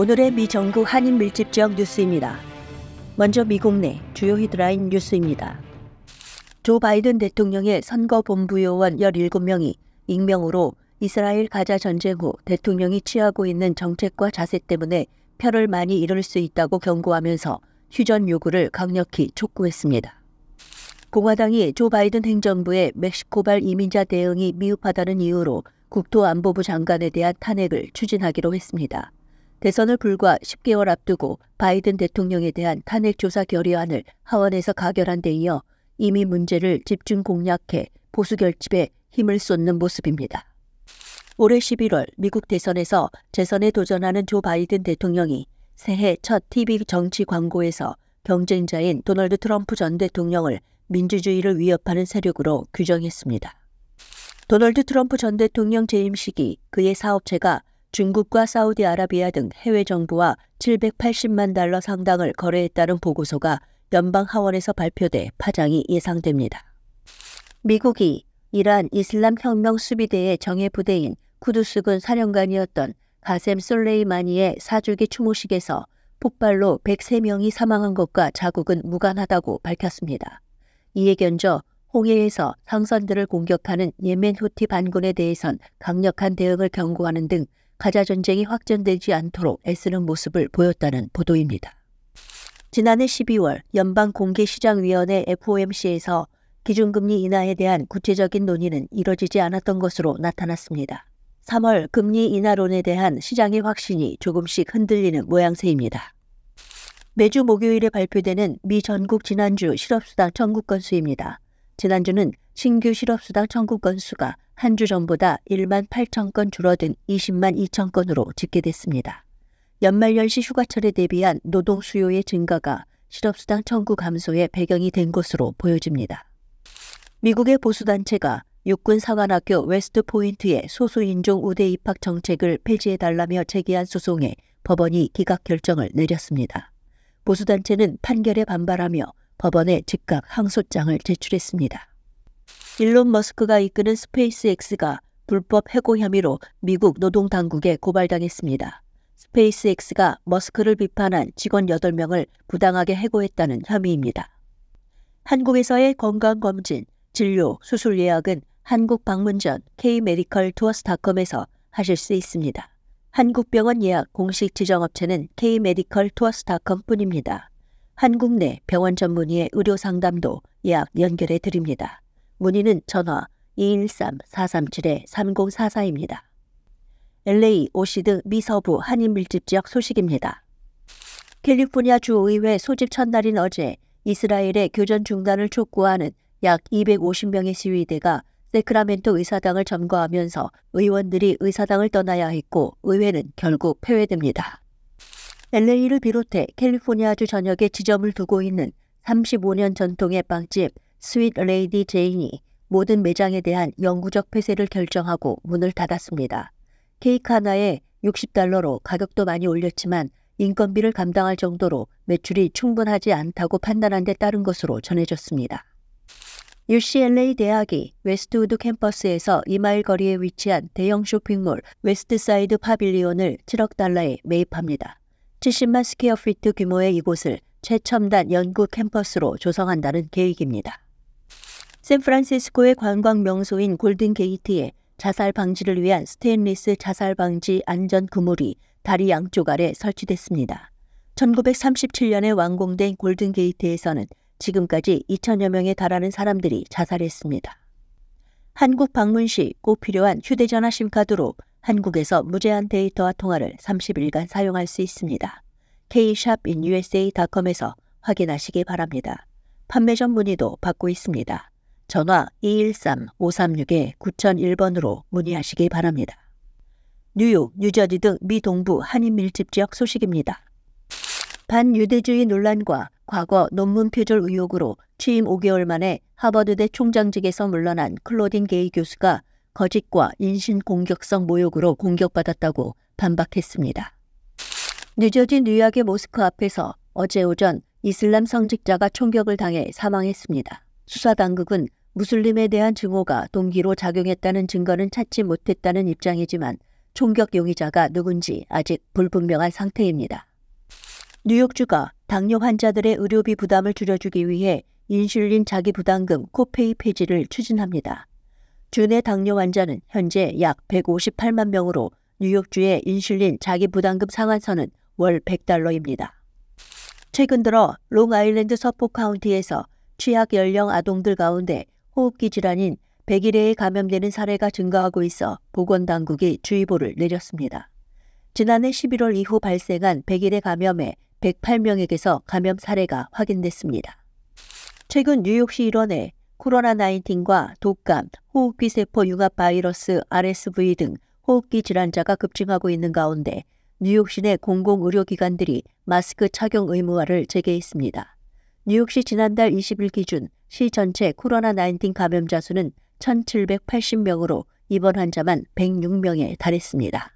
오늘의 미 정부 한인 밀집 지역 뉴스입니다. 먼저 미국 내 주요 히드라인 뉴스입니다. 조 바이든 대통령의 선거본부 요원 17명이 익명으로 이스라엘 가자 전쟁 후 대통령이 취하고 있는 정책과 자세 때문에 표를 많이 잃을 수 있다고 경고하면서 휴전 요구를 강력히 촉구했습니다. 공화당이 조 바이든 행정부의 멕시코발 이민자 대응이 미흡하다는 이유로 국토안보부 장관에 대한 탄핵을 추진하기로 했습니다. 대선을 불과 10개월 앞두고 바이든 대통령에 대한 탄핵조사 결의안을 하원에서 가결한 데 이어 이미 문제를 집중 공략해 보수 결집에 힘을 쏟는 모습입니다. 올해 11월 미국 대선에서 재선에 도전하는 조 바이든 대통령이 새해 첫 TV 정치 광고에서 경쟁자인 도널드 트럼프 전 대통령을 민주주의를 위협하는 세력으로 규정했습니다. 도널드 트럼프 전 대통령 재임 시기 그의 사업체가 중국과 사우디아라비아 등 해외 정부와 780만 달러 상당을 거래했다는 보고서가 연방 하원에서 발표돼 파장이 예상됩니다. 미국이 이란 이슬람 혁명 수비대의 정예 부대인 쿠두스군 사령관이었던 가셈 솔레이마니의 사주기 추모식에서 폭발로 103명이 사망한 것과 자국은 무관하다고 밝혔습니다. 이에 견저 홍해에서 상선들을 공격하는 예멘 후티 반군에 대해선 강력한 대응을 경고하는 등 가자 전쟁이 확전되지 않도록 애쓰는 모습을 보였다는 보도입니다. 지난해 12월 연방공개시장위원회 FOMC에서 기준금리 인하에 대한 구체적인 논의는 이뤄지지 않았던 것으로 나타났습니다. 3월 금리 인하론에 대한 시장의 확신이 조금씩 흔들리는 모양새입니다. 매주 목요일에 발표되는 미 전국 지난주 실업수당 청구 건수입니다. 지난주는 신규 실업수당 청구 건수가 한주 전보다 1만 8천 건 줄어든 20만 2천 건으로 집계됐습니다. 연말연시 휴가철에 대비한 노동 수요의 증가가 실업수당 청구 감소의 배경이 된 것으로 보여집니다. 미국의 보수단체가 육군 사관학교 웨스트 포인트의 소수인종 우대 입학 정책을 폐지해달라며 제기한 소송에 법원이 기각 결정을 내렸습니다. 보수단체는 판결에 반발하며 법원에 즉각 항소장을 제출했습니다. 일론 머스크가 이끄는 스페이스X가 불법 해고 혐의로 미국 노동 당국에 고발당했습니다. 스페이스X가 머스크를 비판한 직원 8명을 부당하게 해고했다는 혐의입니다. 한국에서의 건강검진, 진료, 수술 예약은 한국 방문 전 K-메디컬 투어스닷컴에서 하실 수 있습니다. 한국병원 예약 공식 지정업체는 K-메디컬 투어스닷컴뿐입니다. 한국 내 병원 전문의의 의료 상담도 예약 연결해 드립니다. 문의는 전화 213-437-3044입니다. LA, 오시드, 미서부 한인밀집 지역 소식입니다. 캘리포니아 주의회 소집 첫날인 어제 이스라엘의 교전 중단을 촉구하는 약 250명의 시위대가 세크라멘토 의사당을 점거하면서 의원들이 의사당을 떠나야 했고 의회는 결국 폐회됩니다. LA를 비롯해 캘리포니아주 전역에 지점을 두고 있는 35년 전통의 빵집 스윗 레이디 제인이 모든 매장에 대한 영구적 폐쇄를 결정하고 문을 닫았습니다. 케이크 하나에 60달러로 가격도 많이 올렸지만 인건비를 감당할 정도로 매출이 충분하지 않다고 판단한 데 따른 것으로 전해졌습니다. UCLA 대학이 웨스트우드 캠퍼스에서 2마일 거리에 위치한 대형 쇼핑몰 웨스트사이드 파빌리온을 7억 달러에 매입합니다. 70만 스퀘어피트 규모의 이곳을 최첨단 연구 캠퍼스로 조성한다는 계획입니다. 샌프란시스코의 관광 명소인 골든 게이트에 자살 방지를 위한 스테인리스 자살 방지 안전 그물이 다리 양쪽 아래 설치됐습니다. 1937년에 완공된 골든 게이트에서는 지금까지 2천여 명에 달하는 사람들이 자살했습니다. 한국 방문 시 꼭 필요한 휴대전화 심카드로 한국에서 무제한 데이터와 통화를 30일간 사용할 수 있습니다. k-shopin usa.com에서 확인하시기 바랍니다. 판매점 문의도 받고 있습니다. 전화 213-536-9001번으로 문의하시기 바랍니다. 뉴욕, 뉴저지 등 미 동부 한인 밀집 지역 소식입니다. 반유대주의 논란과 과거 논문 표절 의혹으로 취임 5개월 만에 하버드대 총장직에서 물러난 클로딘 게이 교수가 거짓과 인신공격성 모욕으로 공격받았다고 반박했습니다. 뉴저지 뉴약의 모스크 앞에서 어제 오전 이슬람 성직자가 총격을 당해 사망했습니다. 수사당국은 무슬림에 대한 증오가 동기로 작용했다는 증거는 찾지 못했다는 입장이지만 총격 용의자가 누군지 아직 불분명한 상태입니다. 뉴욕주가 당뇨 환자들의 의료비 부담을 줄여주기 위해 인슐린 자기 부담금 코페이 폐지를 추진합니다. 주내 당뇨 환자는 현재 약 158만 명으로 뉴욕주의 인슐린 자기 부담금 상한선은 월 100달러입니다. 최근 들어 롱아일랜드 서포 카운티에서 취약 연령 아동들 가운데 호흡기 질환인 백일해에 감염되는 사례가 증가하고 있어 보건당국이 주의보를 내렸습니다. 지난해 11월 이후 발생한 백일해 감염에 108명에게서 감염 사례가 확인됐습니다. 최근 뉴욕시 일원에 코로나19과 독감, 호흡기 세포 융합 바이러스 RSV 등 호흡기 질환자가 급증하고 있는 가운데 뉴욕시 내 공공의료기관들이 마스크 착용 의무화를 재개했습니다. 뉴욕시 지난달 20일 기준 시 전체 코로나19 감염자 수는 1,780명으로 입원 환자만 106명에 달했습니다.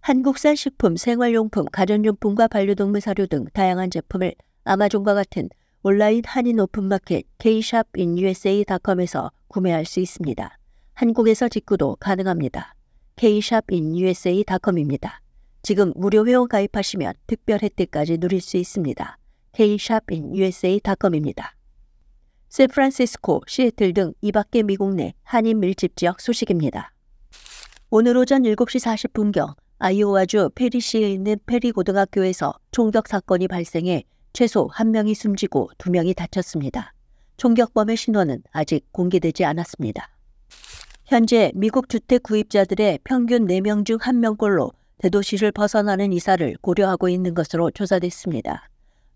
한국산 식품, 생활용품, 가전용품과 반려동물 사료 등 다양한 제품을 아마존과 같은 온라인 한인 오픈마켓 kshopinUSA.com에서 구매할 수 있습니다. 한국에서 직구도 가능합니다. kshopinUSA.com입니다. 지금 무료 회원 가입하시면 특별 혜택까지 누릴 수 있습니다. kshopinUSA.com입니다. 샌프란시스코, 시애틀 등 이밖에 미국 내 한인 밀집 지역 소식입니다. 오늘 오전 7시 40분경 아이오와주 페리시에 있는 페리 고등학교에서 총격 사건이 발생해 최소 한명이 숨지고 두명이 다쳤습니다. 총격범의 신원은 아직 공개되지 않았습니다. 현재 미국 주택 구입자들의 평균 4명 중 1명꼴로 대도시를 벗어나는 이사를 고려하고 있는 것으로 조사됐습니다.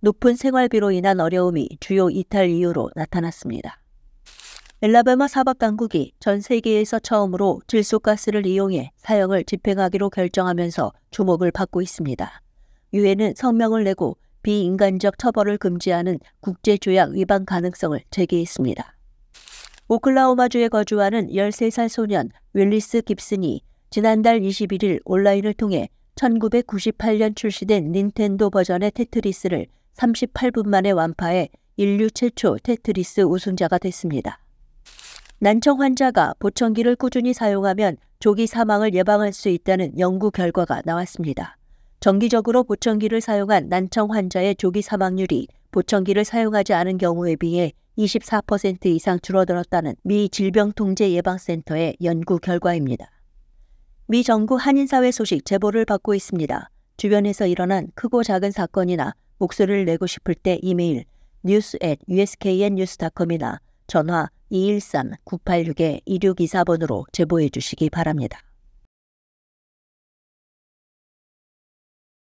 높은 생활비로 인한 어려움이 주요 이탈 이유로 나타났습니다. 엘라베마 사법당국이 전 세계에서 처음으로 질소가스를 이용해 사형을 집행하기로 결정하면서 주목을 받고 있습니다. 유엔은 성명을 내고 비인간적 처벌을 금지하는 국제조약 위반 가능성을 제기했습니다. 오클라호마주에 거주하는 13살 소년 윌리스 깁슨이 지난달 21일 온라인을 통해 1998년 출시된 닌텐도 버전의 테트리스를 38분 만에 완파해 인류 최초 테트리스 우승자가 됐습니다. 난청 환자가 보청기를 꾸준히 사용하면 조기 사망을 예방할 수 있다는 연구 결과가 나왔습니다. 정기적으로 보청기를 사용한 난청 환자의 조기 사망률이 보청기를 사용하지 않은 경우에 비해 24% 이상 줄어들었다는 미 질병통제예방센터의 연구 결과입니다. 미 정부 한인사회 소식 제보를 받고 있습니다. 주변에서 일어난 크고 작은 사건이나 목소리를 내고 싶을 때 이메일 news at usknnews.com이나 전화 213-986-1624번으로 제보해 주시기 바랍니다.